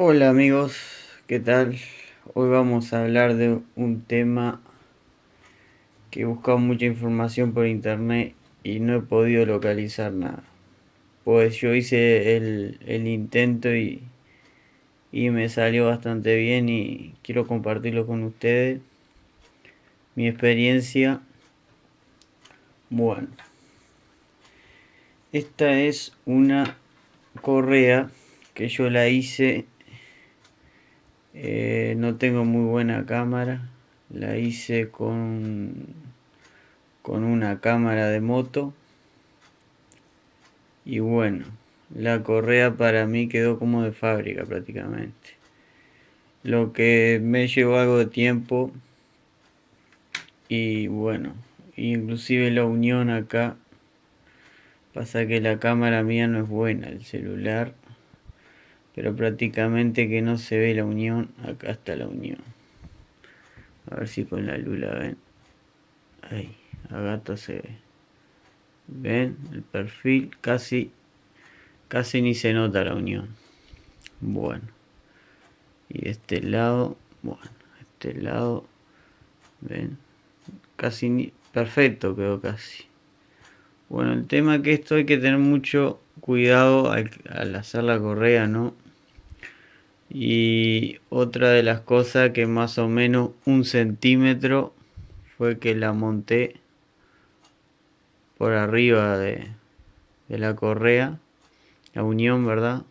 Hola amigos, ¿qué tal? Hoy vamos a hablar de un tema que he buscado mucha información por internet y no he podido localizar nada. Pues yo hice el, intento y, y me salió bastante bien y quiero compartirlo con ustedes. Mi experiencia. Bueno. Esta es una correa que yo la hice eh, no tengo muy buena cámara. La hice con, con una cámara de moto. Y bueno, la correa para mí quedó como de fábrica prácticamente. Lo que me llevó algo de tiempo. Y bueno, inclusive la unión acá. Pasa que la cámara mía no es buena, el celular pero prácticamente que no se ve la unión. Acá está la unión. A ver si con la lula ven. Ahí, a gato se ve. Ven el perfil, casi, casi ni se nota la unión. Bueno, y este lado, bueno, este lado, ven, casi ni, perfecto quedó casi. Bueno, el tema que esto hay que tener mucho cuidado al, al hacer la correa, ¿no? Y otra de las cosas que más o menos un centímetro fue que la monté por arriba de, la correa, la unión, ¿verdad?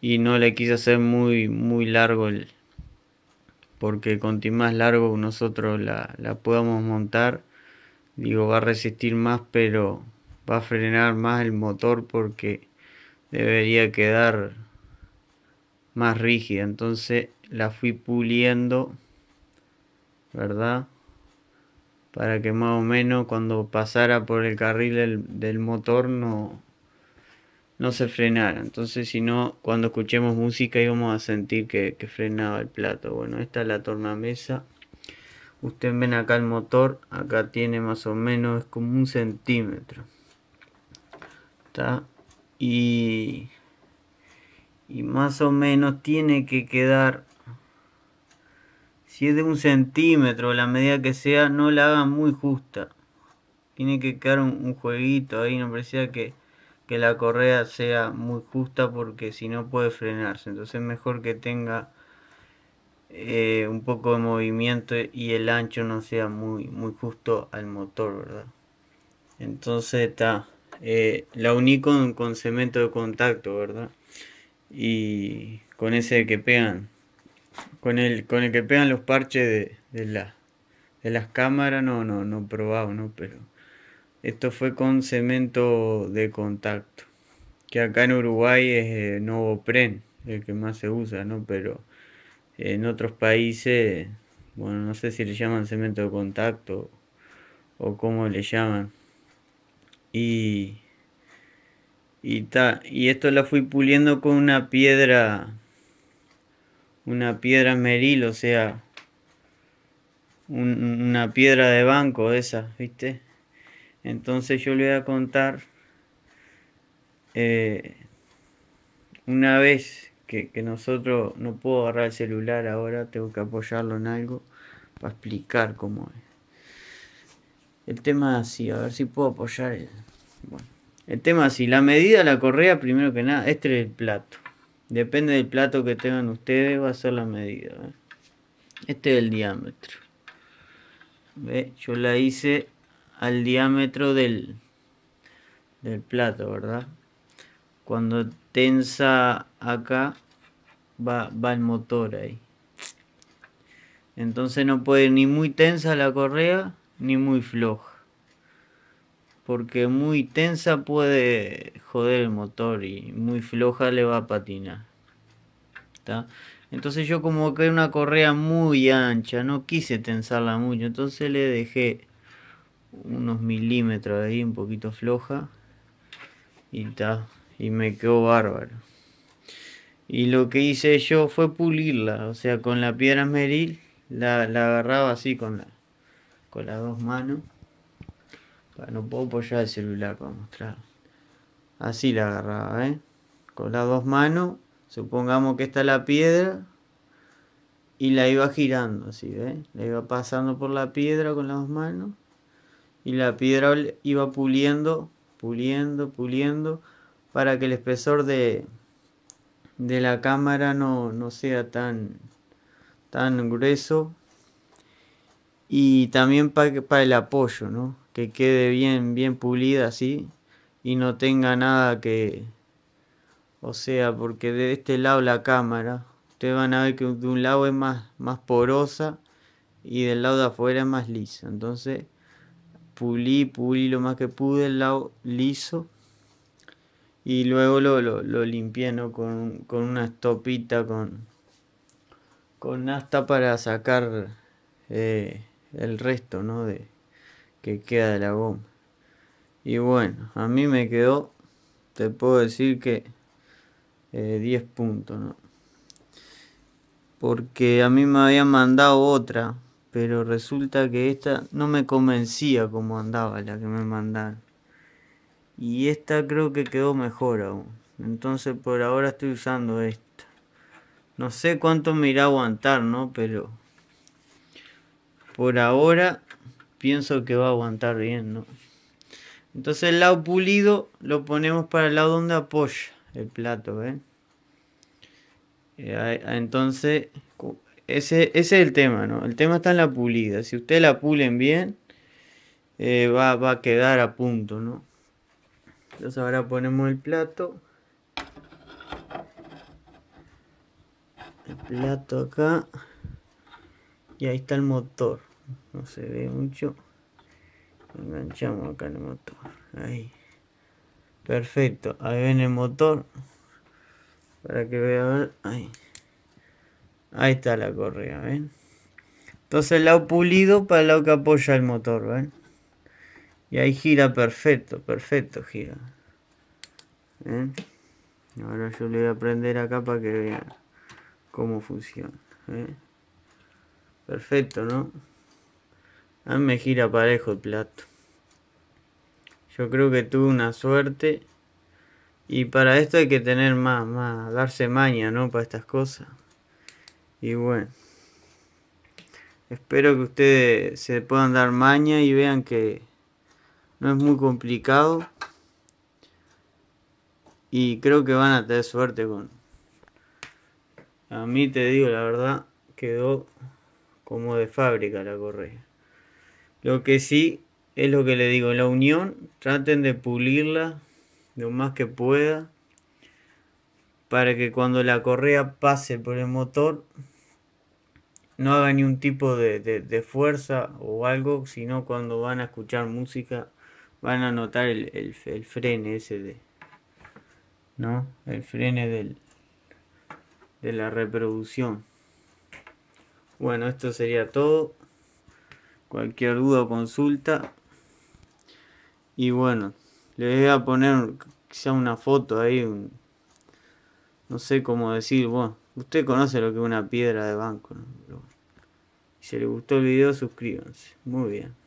Y no le quise hacer muy, muy largo el, porque ti más largo nosotros la, la podamos montar, digo, va a resistir más, pero va a frenar más el motor porque debería quedar más rígida. Entonces la fui puliendo, ¿verdad? Para que más o menos cuando pasara por el carril del, motor no, no se frenara. Entonces si no, cuando escuchemos música íbamos a sentir que, que frenaba el plato. Bueno, esta es la tornamesa. Ustedes ven acá el motor, acá tiene más o menos, es como un centímetro. ¿Está? Y y más o menos tiene que quedar si es de un centímetro la medida que sea no la hagan muy justa tiene que quedar un, jueguito ahí no precisa que, la correa sea muy justa porque si no puede frenarse entonces mejor que tenga eh, un poco de movimiento y el ancho no sea muy muy justo al motor verdad entonces está eh, la uní con, con cemento de contacto verdad y con ese que pegan, con el, con el que pegan los parches de, de, las cámaras, no, no, no probado, ¿no? Pero esto fue con cemento de contacto, que acá en Uruguay es eh, Novopren, el que más se usa, ¿no? Pero en otros países, bueno, no sé si le llaman cemento de contacto o cómo le llaman. Y y, y esto la fui puliendo con una piedra, una piedra meril, o sea, una piedra de banco esa, ¿viste? Entonces yo le voy a contar eh, una vez que, que, nosotros no puedo agarrar el celular ahora, tengo que apoyarlo en algo para explicar cómo es. El tema es así, a ver si puedo apoyar el... El tema es si la medida la correa, primero que nada, este es el plato. Depende del plato que tengan ustedes, va a ser la medida. ¿eh? Este es el diámetro. Yo la hice al diámetro del, del plato, ¿verdad? Cuando tensa acá, va, va el motor ahí. Entonces no puede ni muy tensa la correa, ni muy floja porque muy tensa puede joder el motor y muy floja le va a patinar. Entonces yo como que una correa muy ancha, no quise tensarla mucho, entonces le dejé unos milímetros ahí, un poquito floja. Y ta, y me quedó bárbaro. Y lo que hice yo fue pulirla, o sea, con la piedra meril la, agarraba así con, la, con las dos manos no puedo apoyar el celular para mostrar. Así la agarraba, ¿eh? Con las dos manos, supongamos que está la piedra y la iba girando, así, ¿eh? La iba pasando por la piedra con las dos manos y la piedra iba puliendo, puliendo, puliendo para que el espesor de, de la cámara no, sea tan, tan grueso y también para, para el apoyo, ¿no? que quede bien, bien pulida así y no tenga nada que, o sea, porque de este lado la cámara, ustedes van a ver que de un lado es más, más porosa y del lado de afuera es más liso entonces pulí, pulí lo más que pude el lado liso y luego lo, lo, limpié ¿no? con, una estopita con, con asta para sacar eh, el resto ¿no? de, que queda de la goma. Y bueno, a mí me quedó, te puedo decir que 10 eh, puntos, ¿no? Porque a mí me habían mandado otra, pero resulta que esta no me convencía como andaba la que me mandaron. Y esta creo que quedó mejor aún. Entonces por ahora estoy usando esta. No sé cuánto me irá a aguantar, ¿no? Pero por ahora pienso que va a aguantar bien, ¿no? Entonces el lado pulido lo ponemos para el lado donde apoya el plato, ¿ven? Eh, entonces, ese, es el tema, ¿no? El tema está en la pulida. Si ustedes la pulen bien, eh, va, va, a quedar a punto, ¿no? Entonces ahora ponemos el plato. El plato acá. Y ahí está el motor se ve mucho. Enganchamos acá el motor. Ahí. Perfecto. Ahí ven el motor. Para que vean. Ahí. Ahí está la correa, ¿ven? Entonces el lado pulido para el lado que apoya el motor, Y ahí gira perfecto, perfecto gira. Ahora yo le voy a prender acá para que vean cómo funciona. Perfecto, ¿no? A mí me gira parejo el plato. Yo creo que tuve una suerte. Y para esto hay que tener más, más, darse maña, ¿no? Para estas cosas. Y bueno. Espero que ustedes se puedan dar maña y vean que no es muy complicado. Y creo que van a tener suerte con... A mí te digo la verdad, quedó como de fábrica la correa. Lo que sí es lo que le digo, la unión traten de pulirla lo más que pueda para que cuando la correa pase por el motor no haga ni un tipo de, fuerza o algo, sino cuando van a escuchar música van a notar el, el, el frene ese de, ¿no? El frene del, de la reproducción. Bueno, esto sería todo cualquier duda o consulta. Y bueno, les voy a poner quizá una foto ahí, no sé cómo decir, bueno, usted conoce lo que es una piedra de banco. Si le gustó el video, suscríbanse. Muy bien.